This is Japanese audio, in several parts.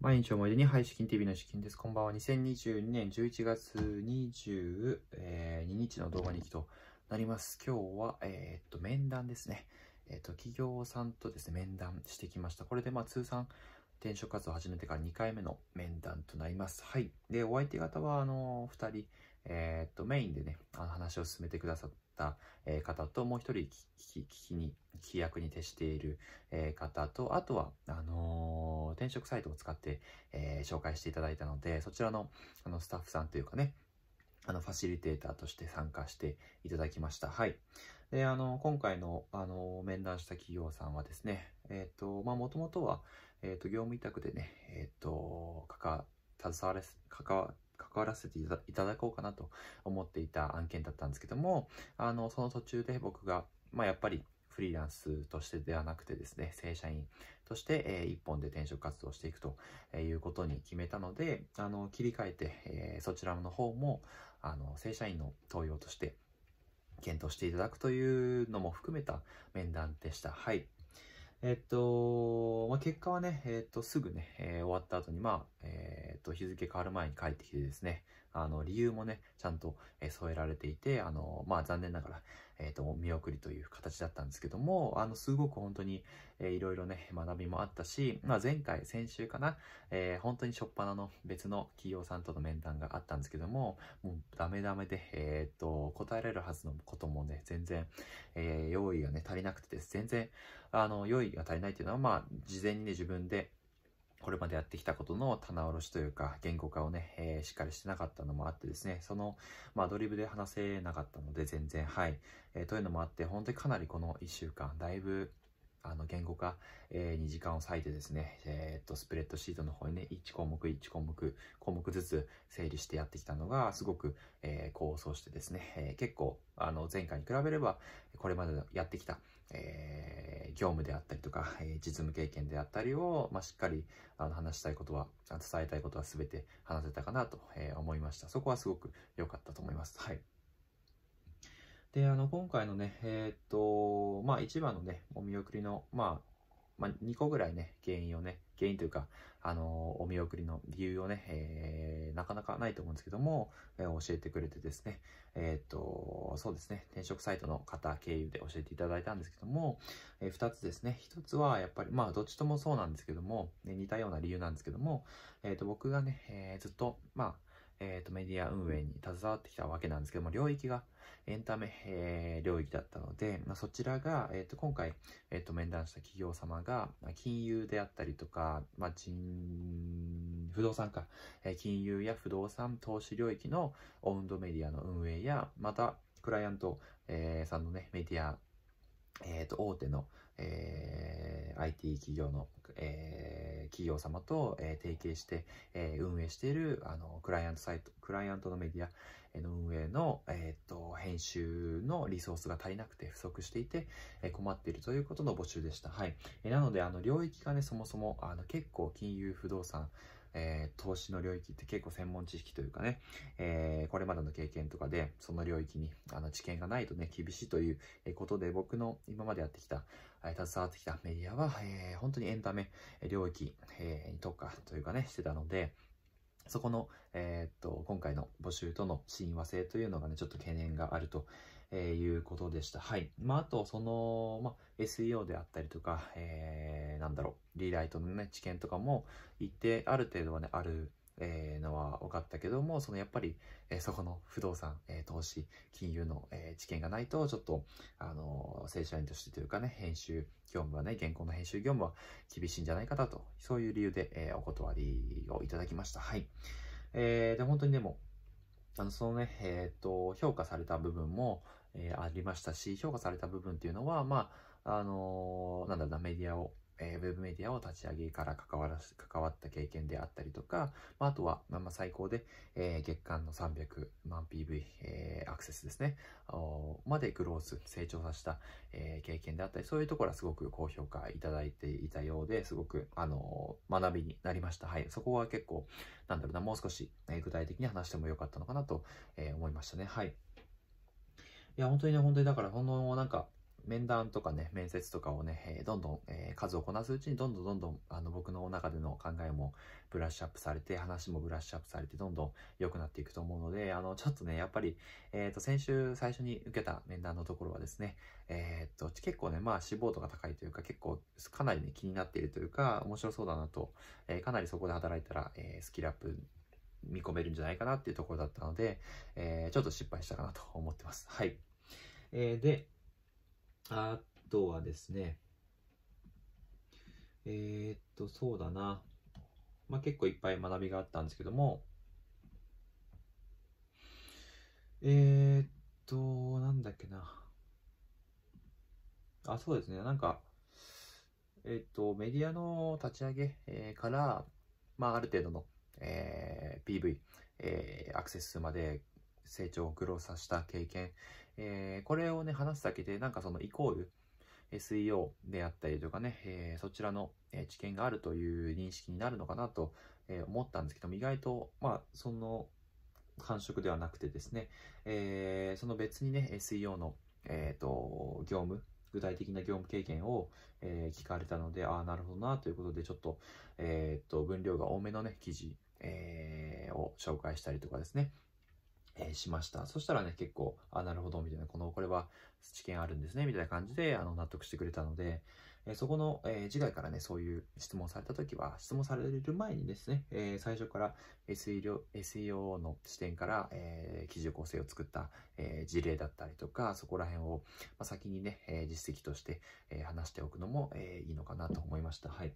毎日思い出に、はい、資金 TV の資金です。こんばんは。2022年11月22日の動画日記となります。今日は、えー、っと、面談ですね。えー、っと、企業さんとですね、面談してきました。これで、まあ、通算転職活動を始めてから2回目の面談となります。はい。で、お相手方は、あのー、2人、えっと、メインでね、あの話を進めてくださっった方と、もう一人聞きに、聞きに徹している方と、あとは、あのー、転職サイトを使って、えー、紹介していただいたので、そちらのあのスタッフさんというかね、あの、ファシリテーターとして参加していただきました。はい。で、あの、今回の、あの、面談した企業さんはですね、えっ、ー、と、まあ、もともとは、えっ、ー、と、業務委託でね、えっ、ー、と、かか、携われ、関わ、関わらせていただこうかなと思っていた案件だったんですけども、あの、その途中で僕が、まあ、やっぱりフリーランスとしてではなくてですね、正社員として、えー、一本で転職活動していくということに決めたので、あの、切り替えて、えー、そちらの方も、あの、正社員の登用として検討していただくというのも含めた面談でした。はい。えっと、まあ、結果はね、えっと、すぐね、えー、終わった後に、まあ、えー、っと、日付変わる前に帰ってきてですね、あの、理由もね、ちゃんと、え添えられていて、あの、まあ、残念ながら、えっ、ー、と、見送りという形だったんですけども、あの、すごく本当に、えー、いろいろね、学びもあったし、まあ、前回、先週かな、えー、本当にしょっぱなの別の企業さんとの面談があったんですけども、もうダメダメで、えー、っと、答えられるはずのこともね、全然、えー、用意がね、足りなくてです。全然、あの、用意が足りないっていうのは、まあ、事前にね、自分で、これまでやってきたことの棚卸しというか、言語化をね、えー、しっかりしてなかったのもあってですね、その、まあ、アドリブで話せなかったので、全然、はい。えー、というのもあって、本当にかなりこの1週間、だいぶ、あの、言語化、えー、時間を割いてですね、えっと、スプレッドシートの方にね、1項目、1項目、項目ずつ整理してやってきたのが、すごく、えー、構想してですね、え結構、あの、前回に比べれば、これまでやってきた、えー、業務であったりとか、えー、実務経験であったりを、まあ、しっかりあの話したいことは、伝えたいことは全て話せたかなと、えー、思いました。そこはすごく良かったと思います。はい。で、あの、今回のね、えっと、まあ、一番のね、お見送りの、まあ、まあ、2個ぐらいね、原因をね、原因というか、あのお見送りの理由をね、えー、なかなかないと思うんですけども、えー、教えてくれてですね、えー、っと、そうですね、転職サイトの方経由で教えていただいたんですけども、えー、2つですね、1つはやっぱり、まあ、どっちともそうなんですけども、ね、似たような理由なんですけども、えっと、僕がね、えずっと、まあ、えー、と、メディア運営に携わってきたわけなんですけども、領域がエンタメ、えー、領域だったので、まあ、そちらが、えー、と、今回、えっ、と、面談した企業様が、金融であったりとか、まあ、人、不動産か、え金融や不動産投資領域のオウンドメディアの運営や、また、クライアント、えさんのね、メディア、えっ、と、大手の、えー、IT 企業のえー、企業様と、えー、提携して、えー、運営しているあのクライアントサイト、クライアントのメディアの運営の、えーと、編集のリソースが足りなくて不足していて、えー、困っているということの募集でした。はい。えー、なので、あの領域がね、そもそもあの結構金融不動産、えー、投資の領域って結構専門知識というかね、えー、これまでの経験とかで、その領域にあの知見がないとね、厳しいということで、僕の今までやってきた、え携わってきたメディアは、えー、本当にエンタメ領域、えに特化というかね、してたので、そこの、えー、っと、今回の募集との親和性というのがね、ちょっと懸念があると、えー、いうことでした。はい。まあ、あと、その、まあ、SEO であったりとか、えー、なんだろう、リライトのね、知見とかも一定、ある程度はね、あるえー、のは分かったけども、そのやっぱり、えー、そこの不動産、えー、投資、金融の、え知見がないと、ちょっと、あの正社員としてというかね、編集業務はね、現行の編集業務は厳しいんじゃないかなと、そういう理由で、えお断りをいただきました。はい。えー、で、本当にでも、あの、そのね、えっ、と、評価された部分も、えありましたし、評価された部分っていうのは、まあ、あのなんだろうな、メディアをえー、ウェブメディアを立ち上げから関わら関わった経験であったりとか、まあ、あとは、まあ、最高で、えー、月間の300万 PV、えー、アクセスですね、までグロース、成長させた、えー、経験であったり、そういうところはすごく高評価いただいていたようで、すごく、あのー、学びになりました。はい。そこは結構、なんだろうな、もう少し、えー、具体的に話してもよかったのかなと、えー、思いましたね。はい。いや、本当にね、本当にだから、ほんのなんか、面談とかね、面接とかをね、えどんどん、え数をこなすうちに、どんどんどんどん、あの、僕の中での考えもブラッシュアップされて、話もブラッシュアップされて、どんどん良くなっていくと思うので、あの、ちょっとね、やっぱり、えっ、ー、と、先週最初に受けた面談のところはですね、えっ、ー、と、結構ね、まあ、志望度が高いというか、結構、かなりね、気になっているというか、面白そうだなと、えかなりそこで働いたら、えスキルアップ見込めるんじゃないかなっていうところだったので、えー、ちょっと失敗したかなと思ってます。はい。えー、で、あとはですね、えー、っと、そうだな。まあ、結構いっぱい学びがあったんですけども、えー、っと、なんだっけな。あ、そうですね。なんか、えっと、メディアの立ち上げ、えー、から、まあ、ある程度の、えー、PV、えー、アクセス数まで成長を苦労させた経験、えー、これをね、話すだけで、なんかそのイコール SEO であったりとかね、えー、そちらの知見があるという認識になるのかなと思ったんですけども、意外と、まあ、その感触ではなくてですね、えー、その別にね、SEO の、えーと、業務、具体的な業務経験を、えー、聞かれたので、ああ、なるほどなということで、ちょっと,、えーと、と分量が多めの、ね、記事、えー、を紹介したりとかですね、えー、しました。そしたらね、結構、あ、なるほど、みたいな、この、これは知見あるんですね、みたいな感じで、あの、納得してくれたので、えー、そこの、えー、次回からね、そういう質問された時は、質問される前にですね、え最初から SEO, SEO の視点から、え記事構成を作った、え事例だったりとか、そこら辺を、まあ、先にね、え実績として、え話しておくのも、えいいのかなと思いました。はい。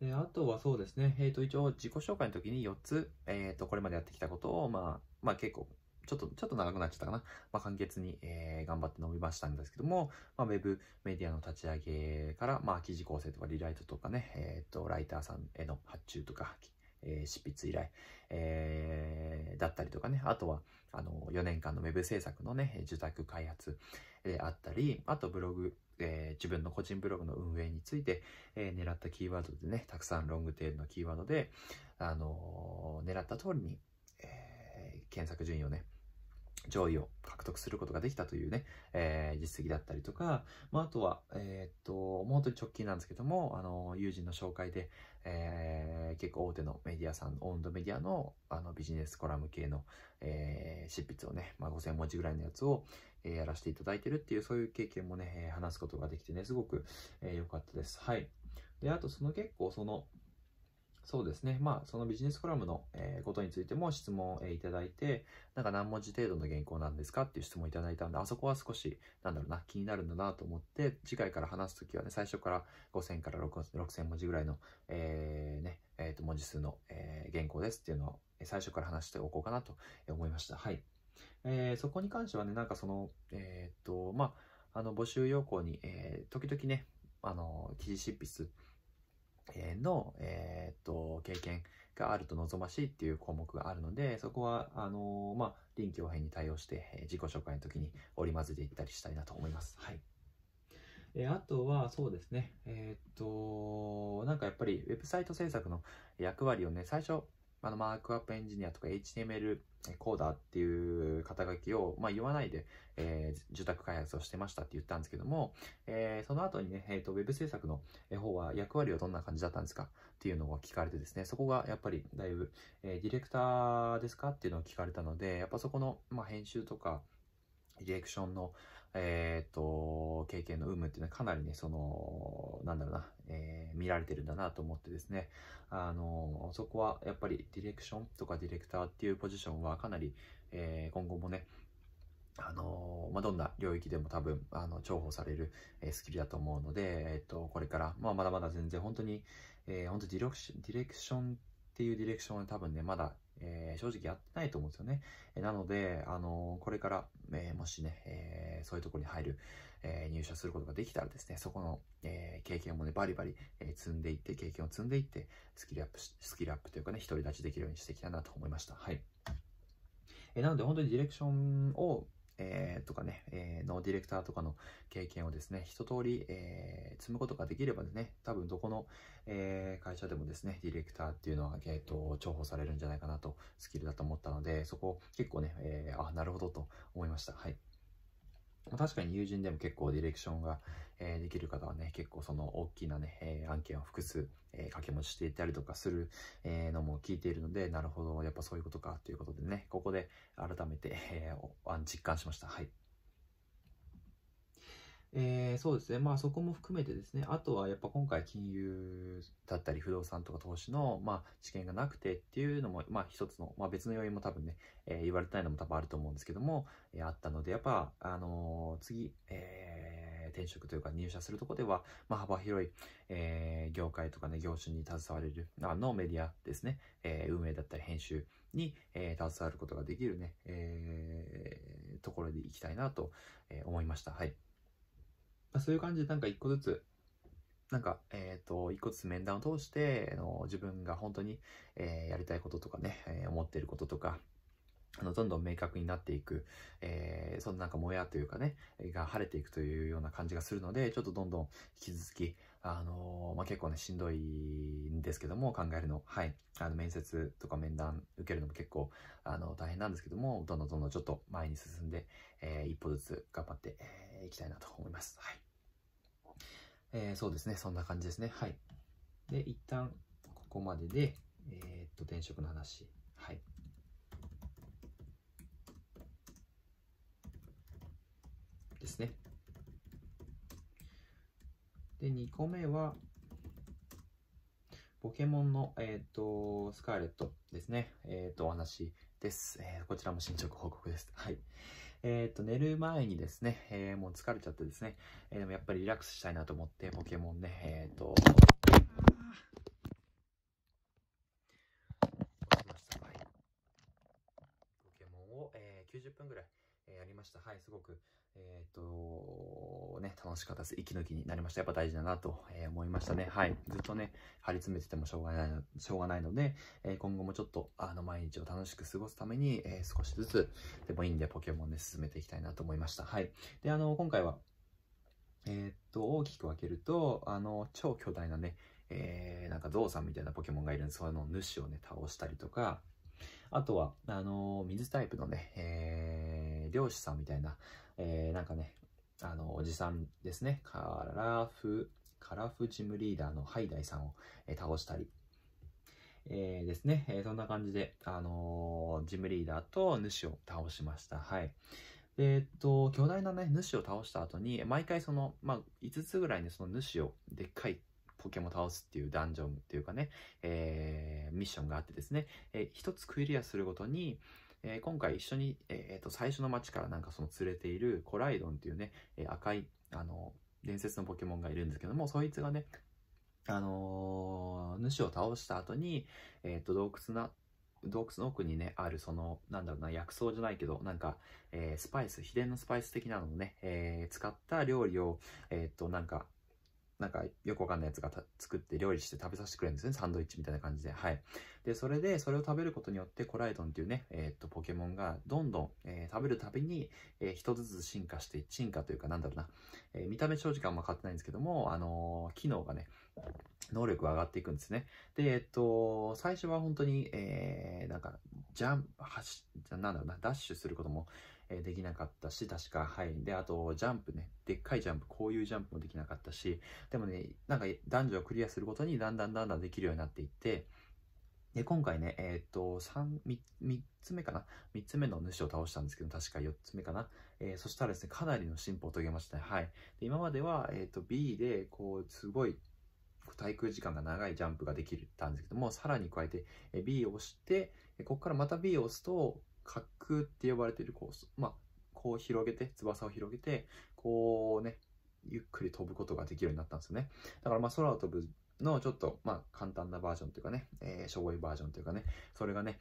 で、あとはそうですね、えっ、ー、と、一応自己紹介の時に4つ、えっ、ー、と、これまでやってきたことを、まあ、まあ結構、ちょっと、ちょっと長くなっちゃったかな。まあ、簡潔に、えー、頑張って伸びましたんですけども、まあ、ウェブメディアの立ち上げから、まあ、記事構成とか、リライトとかね、えっ、ー、と、ライターさんへの発注とか、えー、執筆依頼、えー、だったりとかね、あとは、あの、4年間の web 制作のね、受託開発であったり、あとブログ、えー、自分の個人ブログの運営について、えー、狙ったキーワードでね、たくさんロングテールのキーワードで、あのー、狙った通りに、えー、検索順位をね、上位を獲得することができたというね、えー、実績だったりとか、まあ、あとは、えー、っと、もう本当に直近なんですけども、あの、友人の紹介で、えー、結構大手のメディアさん、オンドメディアの、あの、ビジネスコラム系の、えー、執筆をね、まあ、5000文字ぐらいのやつを、えー、やらせていただいてるっていう、そういう経験もね、話すことができてね、すごく、えー、良かったです。はい。で、あと、その結構、その、そうですね。まあ、そのビジネスコラムの、えー、ことについても質問を、えー、いただいて、なんか何文字程度の原稿なんですかっていう質問をいただいたんで、あそこは少し、なんだろうな、気になるんだなと思って、次回から話すときはね、最初から5000から6000文字ぐらいの、えー、ね、えっ、ー、と、文字数の、えー、原稿ですっていうのを、最初から話しておこうかなと思いました。はい。えー、そこに関してはね、なんかその、えっ、と、まあ、あの、募集要項に、えー、時々ね、あの、記事執筆、の、えーと経験があると望ましいっていう項目があるのでそこはあのー、まあ、臨機応変に対応して、えー、自己紹介の時に織り交ぜていったりしたいなと思います。はいえあとはそうですねえー、っとなんかやっぱりウェブサイト制作の役割をね最初あのマークアップエンジニアとか HTML コーダーっていう肩書きを、まあ、言わないで、えー、住開発をしてましたって言ったんですけども、えー、その後にね、えーと、Web 制作の方は役割はどんな感じだったんですかっていうのを聞かれてですね、そこがやっぱりだいぶ、えー、ディレクターですかっていうのを聞かれたので、やっぱそこの、まあ、編集とか、ディレクションの、えー、と、経験の有無っていうのはかなりね、その、なんだろうな、えー、見られてるんだなと思ってですね、あの、そこはやっぱりディレクションとかディレクターっていうポジションはかなり、えー、今後もね、あのまあ、どんな領域でも多分、あの、重宝される、えー、スキルだと思うので、えっ、ー、と、これから、まあ、まだまだ全然本当に、えー、本当ディレクション、ディレクションっていうディレクションは多分ね、まだ、えー、正直やってないと思うんですよね。えなので、あのー、これから、えー、もしね、えそういうところに入る、え入社することができたらですね、そこの、え経験もね、バリバリ、え積んでいって、経験を積んでいって、スキルアップ、スキルアップというかね、独り立ちできるようにしていきたいなと思いました。はい。えなので、本当にディレクションを、えー、とかね、えー、のディレクターとかの経験をですね、一通り、えー、積むことができればですね、多分どこの、えー、会社でもですね、ディレクターっていうのは、えーと、と重宝されるんじゃないかなと、スキルだと思ったので、そこ結構ね、えー、あ、なるほどと思いました。はい。確かに友人でも結構ディレクションが、えー、できる方はね、結構その大きなね、えー、案件を複数、えー、掛け持ちしていたりとかする、えのも聞いているので、なるほど、やっぱそういうことかということでね、ここで改めて、えー、実感しました。はい。えー、そうですね、まあ、そこも含めてですね、あとはやっぱ今回、金融だったり、不動産とか投資の、まあ、知見がなくてっていうのも、まあ、一つの、まあ、別の要因も多分ね、えー、言われてないのも多分あると思うんですけども、えー、あったので、やっぱ、あのー、次、えー、転職というか入社するとこでは、まあ、幅広い、えー、業界とかね、業種に携われる、あのメディアですね、えー、運営だったり、編集に、えー、携わることができるね、えー、ところでいきたいなと思いました。はい。まあ、そういう感じでなんか一個ずつなんか、えっ、ー、と、一個ずつ面談を通して、あの自分が本当に、えー、やりたいこととかね、えー、思っていることとか、あの、どんどん明確になっていく、えー、そのなんかもやというかね、が晴れていくというような感じがするので、ちょっとどんどん引き続き、あのー、まあ、結構ね、しんどいんですけども、考えるの、はい、あの、面接とか面談受けるのも結構、あの、大変なんですけども、どんどんどんどんちょっと前に進んで、えー、一歩ずつ頑張ってい、えー、きたいなと思います。はい。えー、そうですね、そんな感じですね。はい。で、一旦ここまでで、えー、っと、転職の話。はい。ですね。で、2個目は、ポケモンの、えっ、ー、と、スカーレットですね。えっ、ー、と、お話です、えー、こちらも進捗報告です。はい。えっ、ー、と、寝る前にですね、えー、もう疲れちゃってですね、えー、でもやっぱりリラックスしたいなと思って、ポケモンね、えっ、ー、と、ポケモンを、えー、90分ぐらい、えー、やりました。はい、すごく、えっ、と、ね、楽しかったです。息抜きになりました。やっぱ大事だなと、えー、思いましたね。はい。ずっとね、張り詰めててもしょうがないの、しょうがないので、えー、今後もちょっと、あの、毎日を楽しく過ごすために、え少しずつ、でもいいんで、ポケモンで進めていきたいなと思いました。はい。で、あの、今回は、えっと、大きく分けると、あの、超巨大なね、えなんかゾウさんみたいなポケモンがいるんで、その主をね、倒したりとか、あとは、あの水タイプのね、えー、漁師さんみたいな、えー、なんかね、あの、おじさんですね、カラフ、カラフジムリーダーのハイダイさんを、えー、倒したり、えー、ですね、えー、そんな感じで、あのー、ジムリーダーと主を倒しました。はい。えー、っと、巨大なね、主を倒した後に、毎回その、まあ、5つぐらいね、その主を、でっかいポケモン倒すっていうダンジョンっていうかね、えー、ミッションがあってですね、えー、1つクリアするごとに、えー、今回一緒に、えー、と最初の街からなんかその連れているコライドンっていうね、え赤い、あの伝説のポケモンがいるんですけども、そいつがね、あの主を倒した後に、えっ、と、洞窟な、洞窟の奥にね、あるその、なんだろうな、薬草じゃないけど、なんか、えー、スパイス、秘伝のスパイス的なのをね、えー、使った料理を、えー、っと、なんか、なんかよくわかんないやつが作って料理して食べさせてくれるんですね。サンドイッチみたいな感じで。はい。で、それで、それを食べることによって、コライドンっていうね、えー、っと、ポケモンがどんどん、えー、食べるたびに、えー、一つずつ進化して、進化というかなんだろうな、えー、見た目正直あんま変わってないんですけども、あの機能がね、能力が上がっていくんですね。で、えっと、最初は本当に、えー、なんか、ジャンプ、なんだろうな、ダッシュすることも、えできなかったし、確か、はい。で、あと、ジャンプね、でっかいジャンプ、こういうジャンプもできなかったし、でもね、なんか、男女をクリアすることに、だんだんだんだんできるようになっていって、で、今回ね、えっ、と、三、三つ目かな三つ目の主を倒したんですけど、確か四つ目かなえー、そしたらですね、かなりの進歩を遂げましたね。はい。で、今までは、えっ、と、B で、こう、すごい、滞空時間が長いジャンプができたんですけども、さらに加えて、え B を押して、ここからまた B を押すと、角って呼ばれているース、まあ、こう広げて、翼を広げて、こうね、ゆっくり飛ぶことができるようになったんですよね。だからまあ空を飛ぶのちょっと、まあ、簡単なバージョンというかね、えー、しょぼいバージョンというかね、それがね、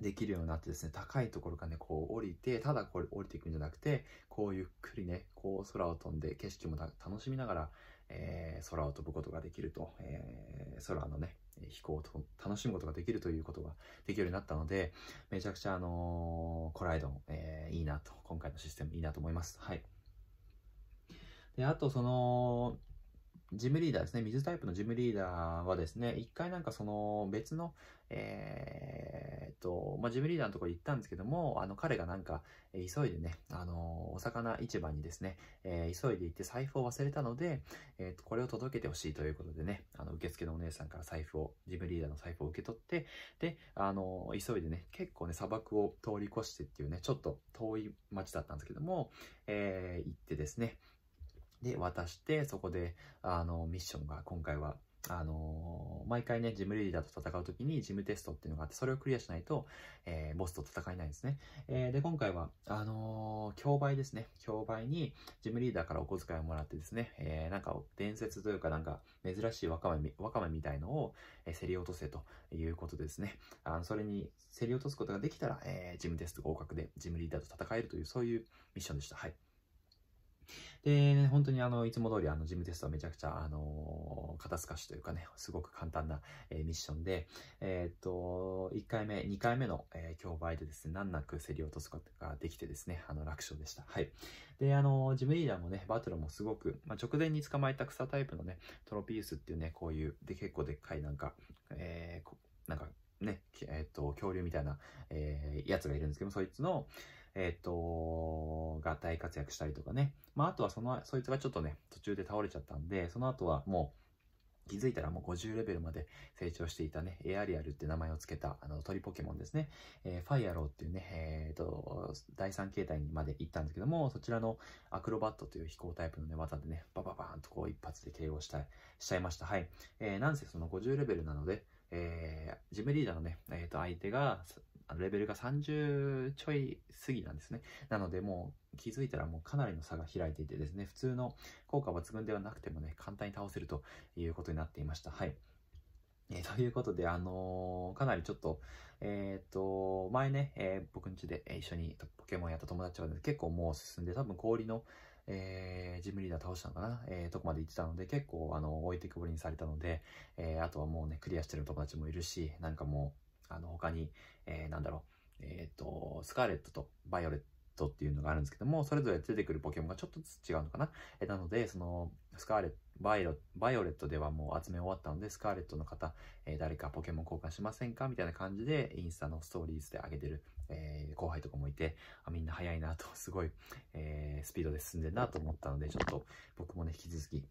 できるようになってですね、高いところからね、こう降りて、ただこれ降りていくんじゃなくて、こうゆっくりね、こう空を飛んで、景色も楽しみながら、えー、空を飛ぶことができると、えー、空のね、飛行を楽しむことができるということができるようになったので、めちゃくちゃ、あのー、コライドン、えー、いいなと、今回のシステムいいなと思います。はい。で、あと、その、ジムリーダーですね、水タイプのジムリーダーはですね、一回なんかその別のえー、っと、まあ、ジムリーダーのところに行ったんですけども、あの、彼がなんか、えー、急いでね、あのー、お魚市場にですね、え急いで行って財布を忘れたので、えっと、これを届けてほしいということでね、あの、受付のお姉さんから財布を、ジムリーダーの財布を受け取って、で、あの急いでね、結構ね、砂漠を通り越してっていうね、ちょっと遠い町だったんですけども、え行ってですね、で、渡して、そこで、あの、ミッションが今回はあのー、毎回ね、ジムリーダーと戦う時にジムテストっていうのがあって、それをクリアしないと、えー、ボスと戦えないんですね。えー、で、今回は、あのー、競売ですね。競売に、ジムリーダーからお小遣いをもらってですね、えー、なんか、伝説というかなんか、珍しいワカメ、ワみたいのを、えー、競り落とせということですね。あの、それに、競り落とすことができたら、えー、ジムテスト合格で、ジムリーダーと戦えるという、そういうミッションでした。はい。で、ね、本当にあの、いつも通りあの、事務テストはめちゃくちゃ、あのー、肩透かしというかね、すごく簡単な、えー、ミッションで、えー、っと、1回目、2回目の、えー、競売でですね、難なく競り落とすことができてですね、あの、楽勝でした。はい。で、あの、ジムリーダーもね、バトルもすごく、まあ、直前に捕まえた草タイプのね、トロピウスっていうね、こういう、で、結構でっかいなんか、えー、なんか、ね、えっ、と、恐竜みたいな、えー、やつがいるんですけども、そいつの、えっ、ー、と、が大活躍したりとかね。まあ、あとはその、そいつがちょっとね、途中で倒れちゃったんで、その後はもう、気づいたらもう50レベルまで成長していたね、エアリアルって名前を付けたあの鳥ポケモンですね。えー、ファイアローっていうね、えっ、ー、と、第3形態にまで行ったんですけども、そちらのアクロバットという飛行タイプのね、技でね、バババーンとこう一発で KO した、しちゃいました。はい。えー、なんせその50レベルなので、えー、ジムリーダーのね、えー、と相手が、レベルが30ちょい過ぎなんですね。なので、もう気づいたらもうかなりの差が開いていてですね、普通の効果抜群ではなくてもね、簡単に倒せるということになっていました。はい。えー、ということで、あのー、かなりちょっと、えっ、と、前ね、え僕ん家で一緒にポケモンやった友達は、ね、結構もう進んで、多分氷の、えー、ジムリーダー倒したのかな、えー、とこまで行ってたので、結構、あの、置いてくぼりにされたので、えー、あとはもうね、クリアしてる友達もいるし、なんかもう、あの、他に、えー、なんだろう、えっ、ー、と、スカーレットとバイオレットっていうのがあるんですけども、それぞれ出てくるポケモンがちょっとずつ違うのかな。えなので、その、スカーレット、バイロバイオレットではもう集め終わったので、スカーレットの方、えー、誰かポケモン交換しませんかみたいな感じで、インスタのストーリーズで上げてる、えー、後輩とかもいて、あみんな早いなと、すごい、えー、スピードで進んでるなと思ったので、ちょっと僕もね、引き続き、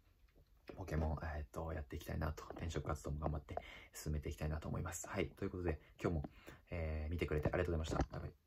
ポケモン、えー、っと、やっていきたいなと、転職活動も頑張って進めていきたいなと思います。はい、ということで、今日も、え見てくれてありがとうございました。バイバイ